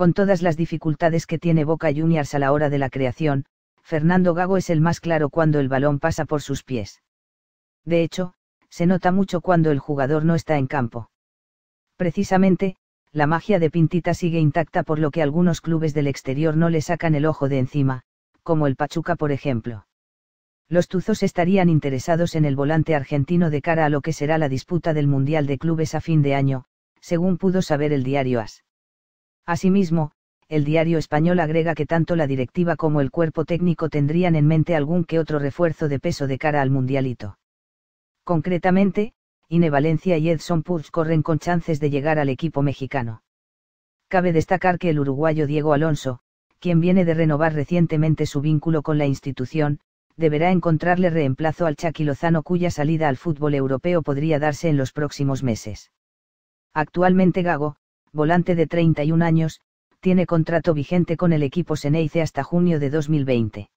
con todas las dificultades que tiene Boca Juniors a la hora de la creación, Fernando Gago es el más claro cuando el balón pasa por sus pies. De hecho, se nota mucho cuando el jugador no está en campo. Precisamente, la magia de Pintita sigue intacta por lo que algunos clubes del exterior no le sacan el ojo de encima, como el Pachuca por ejemplo. Los Tuzos estarían interesados en el volante argentino de cara a lo que será la disputa del Mundial de Clubes a fin de año, según pudo saber el diario AS. Asimismo, el diario español agrega que tanto la directiva como el cuerpo técnico tendrían en mente algún que otro refuerzo de peso de cara al mundialito. Concretamente, Ine Valencia y Edson Purus corren con chances de llegar al equipo mexicano. Cabe destacar que el uruguayo Diego Alonso, quien viene de renovar recientemente su vínculo con la institución, deberá encontrarle reemplazo al Chaki Lozano cuya salida al fútbol europeo podría darse en los próximos meses. Actualmente Gago, volante de 31 años, tiene contrato vigente con el equipo Seneice hasta junio de 2020.